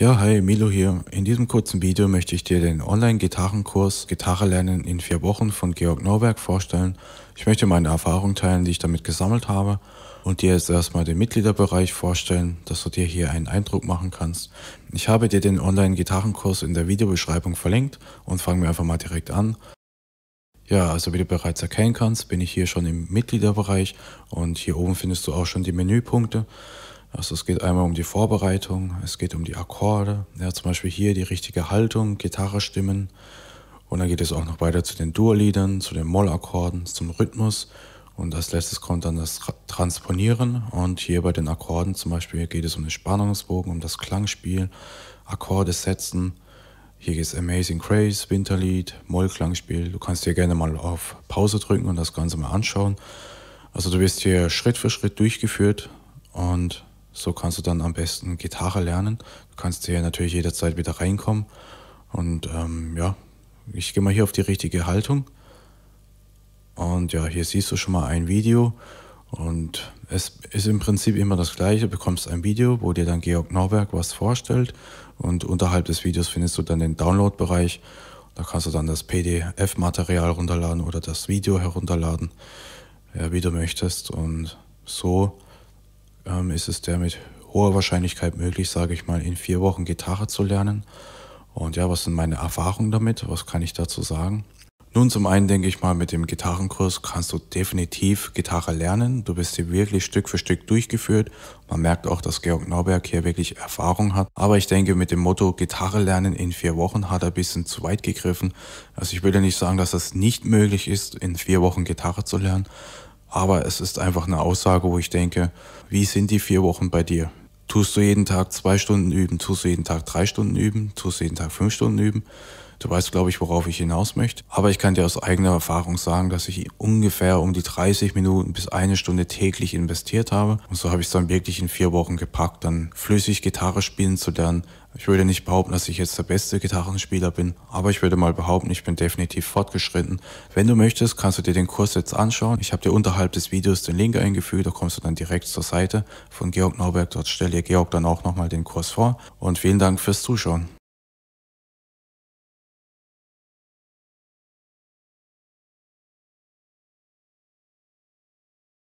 Ja, hi, Milo hier. In diesem kurzen Video möchte ich dir den Online-Gitarrenkurs Gitarre lernen in vier Wochen von Georg Norberg vorstellen. Ich möchte meine Erfahrungen teilen, die ich damit gesammelt habe und dir jetzt erstmal den Mitgliederbereich vorstellen, dass du dir hier einen Eindruck machen kannst. Ich habe dir den Online-Gitarrenkurs in der Videobeschreibung verlinkt und fangen wir einfach mal direkt an. Ja, also wie du bereits erkennen kannst, bin ich hier schon im Mitgliederbereich und hier oben findest du auch schon die Menüpunkte. Also es geht einmal um die Vorbereitung, es geht um die Akkorde, ja, zum Beispiel hier die richtige Haltung, Gitarre stimmen. Und dann geht es auch noch weiter zu den Durliedern, zu den Moll-Akkorden, zum Rhythmus. Und als letztes kommt dann das Transponieren. Und hier bei den Akkorden zum Beispiel geht es um den Spannungsbogen, um das Klangspiel, Akkorde setzen. Hier geht es Amazing Grace, Winterlied, Moll-Klangspiel. Du kannst hier gerne mal auf Pause drücken und das Ganze mal anschauen. Also du wirst hier Schritt für Schritt durchgeführt und so kannst du dann am besten Gitarre lernen. Du kannst hier natürlich jederzeit wieder reinkommen. Und ähm, ja, ich gehe mal hier auf die richtige Haltung. Und ja, hier siehst du schon mal ein Video. Und es ist im Prinzip immer das gleiche. Du bekommst ein Video, wo dir dann Georg Norberg was vorstellt. Und unterhalb des Videos findest du dann den Download-Bereich. Da kannst du dann das PDF-Material runterladen oder das Video herunterladen, ja, wie du möchtest. Und so ähm, ist es der mit hoher Wahrscheinlichkeit möglich, sage ich mal, in vier Wochen Gitarre zu lernen. Und ja, was sind meine Erfahrungen damit? Was kann ich dazu sagen? Nun, zum einen denke ich mal, mit dem Gitarrenkurs kannst du definitiv Gitarre lernen. Du bist hier wirklich Stück für Stück durchgeführt. Man merkt auch, dass Georg Norberg hier wirklich Erfahrung hat. Aber ich denke, mit dem Motto Gitarre lernen in vier Wochen hat er ein bisschen zu weit gegriffen. Also ich würde nicht sagen, dass das nicht möglich ist, in vier Wochen Gitarre zu lernen. Aber es ist einfach eine Aussage, wo ich denke, wie sind die vier Wochen bei dir? Tust du jeden Tag zwei Stunden üben? Tust du jeden Tag drei Stunden üben? Tust du jeden Tag fünf Stunden üben? Du weißt, glaube ich, worauf ich hinaus möchte. Aber ich kann dir aus eigener Erfahrung sagen, dass ich ungefähr um die 30 Minuten bis eine Stunde täglich investiert habe. Und so habe ich es dann wirklich in vier Wochen gepackt, dann flüssig Gitarre spielen zu lernen. Ich würde nicht behaupten, dass ich jetzt der beste Gitarrenspieler bin, aber ich würde mal behaupten, ich bin definitiv fortgeschritten. Wenn du möchtest, kannst du dir den Kurs jetzt anschauen. Ich habe dir unterhalb des Videos den Link eingefügt, da kommst du dann direkt zur Seite von Georg Norberg. Dort stelle dir Georg dann auch nochmal den Kurs vor. Und vielen Dank fürs Zuschauen.